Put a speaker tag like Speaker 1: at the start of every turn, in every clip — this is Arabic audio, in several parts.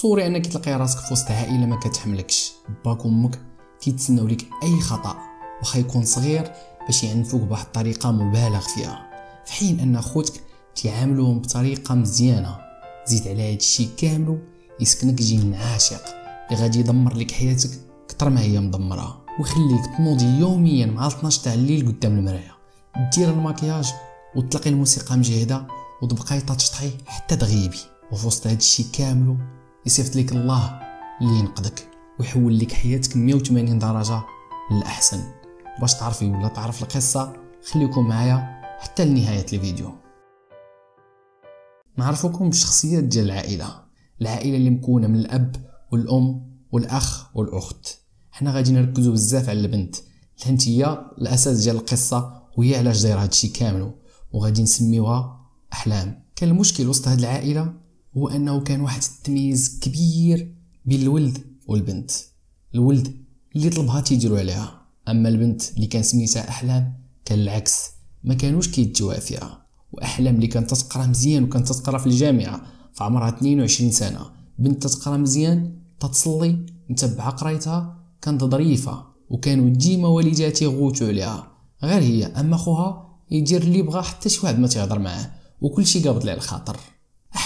Speaker 1: تصوري انك تلقاي راسك في وسط عائله ما كتحملكش باك وامك كيتسناو لك اي خطا واخا يكون صغير باش يعنفوك بواحد الطريقه مبالغ فيها في حين ان خوتك تيعاملوهم بطريقه مزيانه زيد على هذا الشيء كامل يسكنك جين عاشق اللي غادي يدمر لك حياتك كتر ما هي مدمره ويخليك تنوضي يوميا مع 12 تاع الليل قدام المرايه دير الماكياج وتلقي الموسيقى مجهده وتبقاي تشطحي حتى تغيبي وفي وسط هذا الشيء كامل يصيفط لك الله اللي ينقذك ويحول لك حياتك 180 درجه للاحسن باش تعرفي ولا تعرف القصه خليكم معايا حتى لنهايه الفيديو نعرفكم بالشخصيات ديال العائله العائله اللي مكونه من الاب والام والاخ والاخت حنا غادي نركزوا بزاف على البنت حيت هي الاساس ديال القصه وهي علاش دايره هادشي كامل وغادي نسميوها احلام كان المشكل وسط هاد العائله هو انه كان واحد التمييز كبير بين الولد والبنت الولد اللي طلبها تيديروا عليها اما البنت اللي كان سميتها احلام كان العكس ما كانوش كيتجوا فيها واحلام اللي كانت تقرا مزيان وكانت تقرا في الجامعه في عمرها 22 سنه بنت تقرا مزيان تتصلي متبعه قرايتها كانت ظريفه وكانوا ديما والديها يغوتوا عليها غير هي اما خوها يدير اللي بغا حتى شي واحد ما تيهضر معاه وكلشي قابض على الخاطر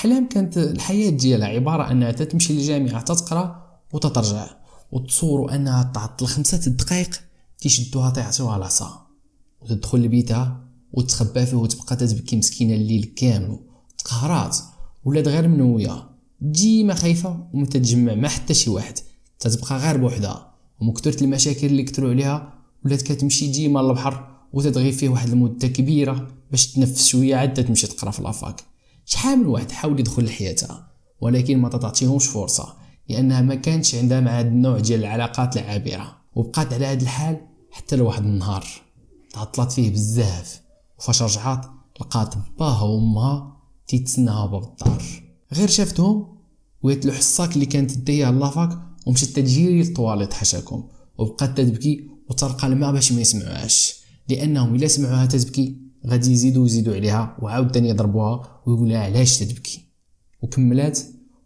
Speaker 1: احلام كانت الحياه ديالها عباره انها تتمشي للجامعه تتقرا وتترجع وتصوروا انها تعطل خمسة دقائق تيشدوها تيعطيوها العصا وتدخل لبيتها وتخبى فيه وتبقى تتبكي مسكينه الليل كامل تقهرات ولات غير منويه ديما خايفه وما تتجمع مع حتى شي واحد تتبقى غير بوحدها ومن كثرة المشاكل اللي كثروا عليها ولات كتمشي ديما للبحر وتتغيب فيه واحد المده كبيره باش تنفس شويه عاد تمشي تقرا في لافاك شحال من واحد حاول يدخل لحياتها ولكن ما تعطيهمش فرصه لانها ما كانتش عندها مع هذا النوع ديال العلاقات العابره وبقات على هذا الحال حتى لواحد النهار تعطلت فيه بزاف وفاش رجعات لقات باها وامها تيتسناها باب الدار غير شافتهم له الحصاك اللي كانت ديها لافاك ومشات تجيري للطواليط حشاكم وبقات تبكي وترقى الماء باش ما يسمعوهاش لانهم الا سمعوها تبكي غادي يزيدوا يزيدوا عليها وعاود ثاني يضربوها ويقول لها علاش تبكي وكملات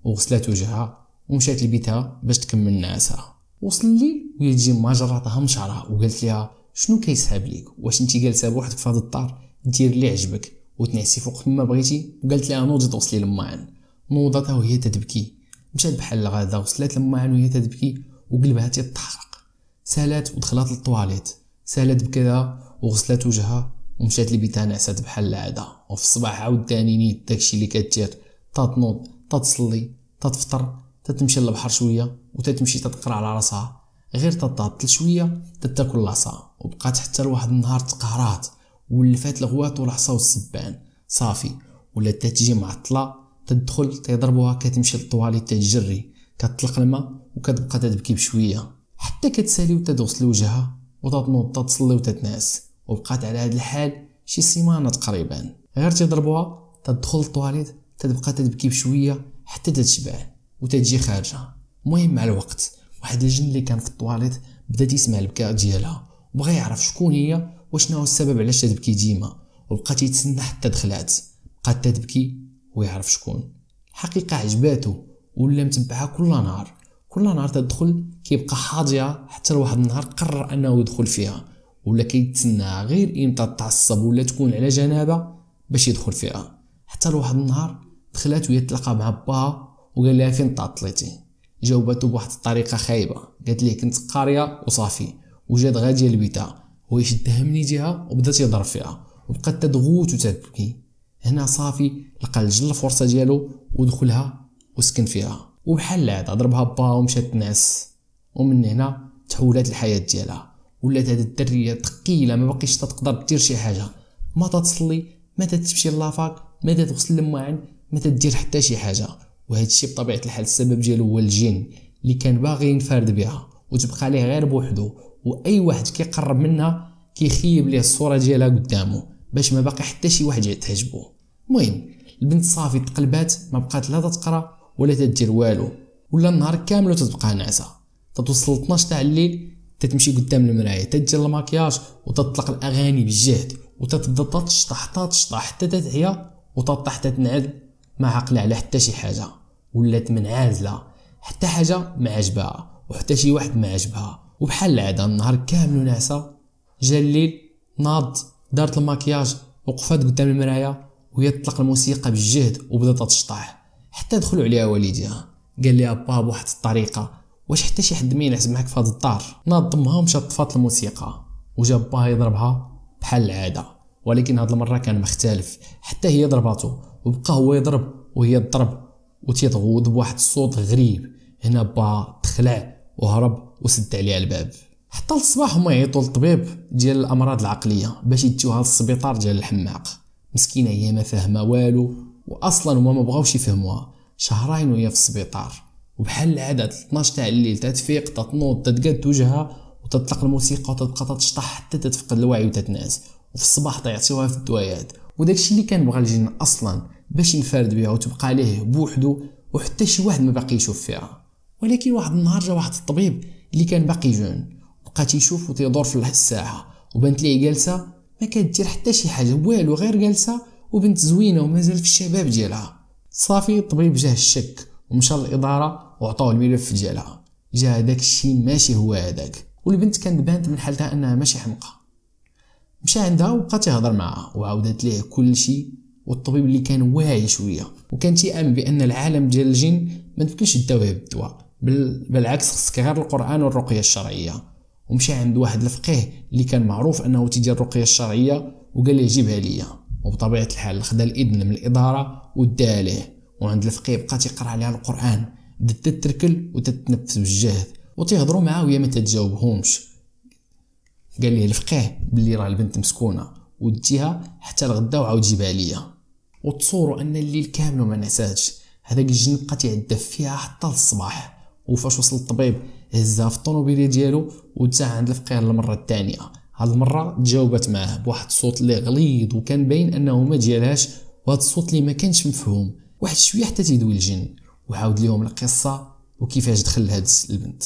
Speaker 1: وغسلات وجهها ومشات لبيتها باش تكمل نعاسها وصل الليل وهي تجي ما جراتها من شعرها وقالت لها شنو كيسحب ليك واش انت جالسه بوحدك في هذا الدار دير اللي عجبك وتنعسي فوق ما بغيتي وقالت لها نوضي توصلي لمعان نوضتها وهي تتبكي مشات بحال الغدا وصلت لمعان وهي تتبكي وقلبها تيتحرق سالات ودخلات للطواليت سالات بكذا وغسلات وجهها مشات لبيتها نعسات بحال العاده وفي الصباح عاوتاني نيت داكشي اللي كتير تتنوض تتصلي تتفطر تتمشي للبحر شويه وتتمشي تتقرا على راسها غير تتعطل شويه تتاكل العصا وبقات حتى لواحد النهار تقهرات ولفات الغوات والعصا والسبان صافي ولا تتجي معطله تدخل تضربوها كتمشي للطواليت تتجري كتطلق الماء وكتبقى تتبكي بشويه حتى كتسالي وتدغسل وجهها وتتنوض تتصلي وتتناس وبقات على هذا الحال شي سيمانه تقريبا غير تضربوها تدخل للطواليت تبقى تبكي بشويه حتى تتشبع وتتجي خارجه المهم مع الوقت واحد الجن اللي كان في الطواليت بدا تسمع البكاء ديالها وبغى يعرف شكون هي وشنو هو السبب علاش تبكي ديما وبقى تيتسنى حتى دخلات بقات تبكي ويعرف شكون حقيقه عجباتو ولا متبعها كل نهار كل نهار تدخل كيبقى حاضيه حتى لواحد النهار قرر انه يدخل فيها ولا كيتسناها غير امتى تعصب ولا تكون على جنابه باش يدخل فيها حتى لواحد النهار دخلات وهي تلقى مع باها وقال لها فين تعطلتي جاوبته بواحد الطريقه خايبه قالت ليه كنت قاريه وصافي وجات غاديه لبيتها هو يشدها من يديها وبدا تيضرب فيها وبقات تدغوت وتبكي هنا صافي لقى الجل الفرصه ديالو ودخلها وسكن فيها وبحال هذا ضربها با ومشات تنعس ومن هنا تحولات الحياه ديالها ولات هاد الدريه ثقيله ما باقيش تقدر دير شي حاجه ما تتصلي ما تتمشي لافاك ما تغسل الماعن ما تدير حتى شي حاجه وهذا الشيء بطبيعه الحال السبب ديالو هو الجن اللي كان باغي ينفرد بها وتبقى ليه غير بوحدو واي واحد كيقرب منها كيخيب ليه الصوره ديالها قدامه باش ما باقي حتى شي واحد يتهجبو المهم البنت صافي تقلبات ما بقات لا تقرا ولا تدير والو ولا النهار كامل تتبقى ناعسه تتوصل 12 تاع الليل تتمشي قدام المرايه تدير الماكياج وتطلق الاغاني بجهد وتتبدا تشطح تشطح حتى تتعيا وتطيح تتنعد ما عاقله على حتى شي حاجه ولات منعزله حتى حاجه ما عجبها وحتى شي واحد ما عجبها وبحال العاده النهار كامل ناعسه جا الليل ناض دارت الماكياج وقفات قدام المرايه وهي تطلق الموسيقى بالجهد وبدات تشطح حتى دخلوا عليها والديها قال لها با بواحد الطريقه واش حتى شي حد مين ينعس معاك في هذا الدار ناض ضمها ومشى طفات الموسيقى وجاب باها يضربها بحال العاده ولكن هاد المره كان مختلف حتى هي ضرباتو وبقى هو يضرب وهي تضرب وتيتغوض بواحد الصوت غريب هنا با تخلع وهرب وسد عليها الباب حتى الصباح هما يعيطوا للطبيب ديال الامراض العقليه باش يديوها للسبيطار ديال الحماق مسكينه هي ما فاهمه والو واصلا هما ما بغاوش يفهموها شهرين وهي في السبيطار وبحال العاده 12 تاع الليل تتفيق تتنوض تتقاد وجهها وتطلق الموسيقى وتبقى تشطح حتى تتفقد الوعي وتتنعس وفي الصباح تعطيوها في الدوايات وداكشي اللي كان بغى الجن اصلا باش ينفرد بها وتبقى ليه بوحدو وحتى شي واحد ما باقي يشوف فيها ولكن واحد النهار جا واحد الطبيب اللي كان باقي جون بقى تيشوف وتيدور في الساعه وبنت ليه جالسه ما دير حتى شي حاجه والو غير جالسه وبنت زوينه ومازال في الشباب ديالها صافي الطبيب جاه الشك ومشى للاداره وعطاو الملف ديالها جا هذاك الشيء ماشي هو هذاك والبنت كانت بانت من حالتها انها ماشي حمقى مشى عندها وبقى تيهضر معها وعاودت ليه كل شيء والطبيب اللي كان واعي شويه وكان تيامن بان العالم ديال الجن ما تمكنش داويه بالدواء بل بالعكس خصك غير القران والرقيه الشرعيه ومشى عند واحد الفقيه اللي كان معروف انه تيدير الرقيه الشرعيه وقال ليه جيبها ليا وبطبيعه الحال خدا الاذن من الاداره وداها ليه وعند الفقيه بقى تيقرا عليها القران تتركل وتتنفس بالجهد وتهضروا معاه وهي ما تتجاوبهمش قال ليه الفقيه بلي راه البنت مسكونه وديها حتى الغدا وعاود جيبها ليا وتصوروا ان الليل كامل وما نساتش هذاك الجن بقى تيعذب فيها حتى للصباح وفاش وصل الطبيب هزها في الطوموبيله ديالو ودزاها عند الفقيه للمره الثانيه هاد المره تجاوبت معاه بواحد الصوت اللي غليظ وكان باين انه ما ديالهاش وهاد الصوت اللي ما كانش مفهوم واحد شويه حتى تيدوي الجن وعاود ليهم القصه وكيفاش دخل هاد البنت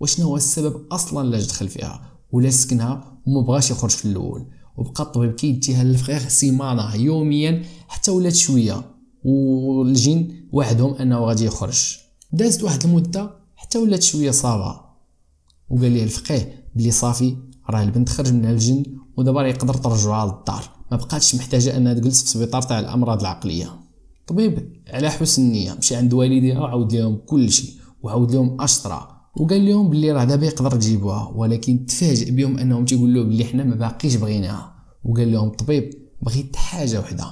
Speaker 1: وشنو هو السبب اصلا لاش دخل فيها ولا سكنها وما بغاش يخرج في الاول وبقى الطبيب كيديها للفخيخ سيمانه يوميا حتى ولات شويه والجن وعدهم انه غادي يخرج دازت واحد المده حتى ولات شويه صافا وقال ليه الفقيه بلي صافي راه البنت خرج منها الجن ودابا يقدر ترجعها للدار ما بقاتش محتاجه انها تجلس في السبيطار تاع الامراض العقليه طبيب على حسن النيه مشى عند والديها وعاود لهم كل شيء وعاود لهم اشطره وقال لهم بلي راه دابا يقدر تجيبوها ولكن تفاجئ بهم انهم تيقول له بلي حنا ما باقيش بغيناها وقال لهم الطبيب بغيت حاجه وحده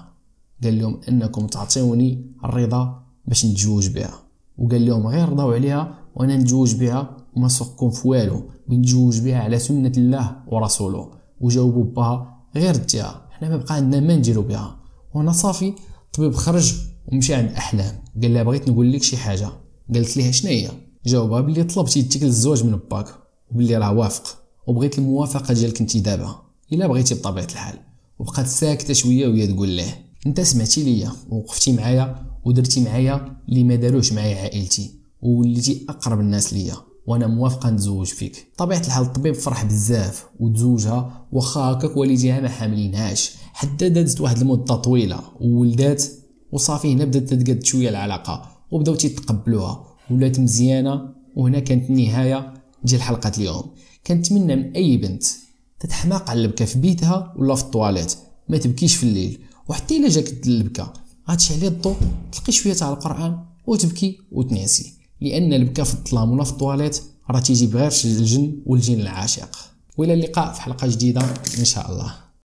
Speaker 1: قال لهم انكم تعطيوني الرضا باش نتزوج بها وقال لهم غير رضاو عليها وانا نتزوج بها وما سوقكم في والو بنتزوج بها على سنه الله ورسوله وجاوبوا باها غير ديها حنا ما بقى عندنا ما نديرو بها وانا صافي الطبيب خرج ومشى عند احلام قال لها بغيت نقول لك شي حاجه قالت ليه شنو هي جاوبها بلي طلبتي يتكل الزواج من باك وبلي راه وافق وبغيت الموافقه ديالك انت دابا الا بغيتي بطبيعه الحال وبقات ساكته شويه وهي تقول ليه انت سمعتي ليا ووقفتي معايا ودرتي معايا اللي ما داروش معايا عائلتي ووليتي اقرب الناس ليا وانا موافقه نتزوج فيك طبيعه الحال الطبيب فرح بزاف وتزوجها واخا هكاك والديها ما حاملينهاش حتى دازت واحد المده طويله وولدات وصافي هنا بدات تتقد شويه العلاقه وبداو تيتقبلوها ولات مزيانه وهنا كانت النهايه ديال حلقه اليوم كنتمنى من اي بنت تتحماق على البكا في بيتها ولا في الطواليت ما تبكيش في الليل وحتى الا جاك البكا غاتشعلي الضو تلقي شويه تاع القران وتبكي وتنعسي لان البكا في الظلام ولا في الطواليت راه تيجيب غير الجن والجن العاشق والى اللقاء في حلقه جديده ان شاء الله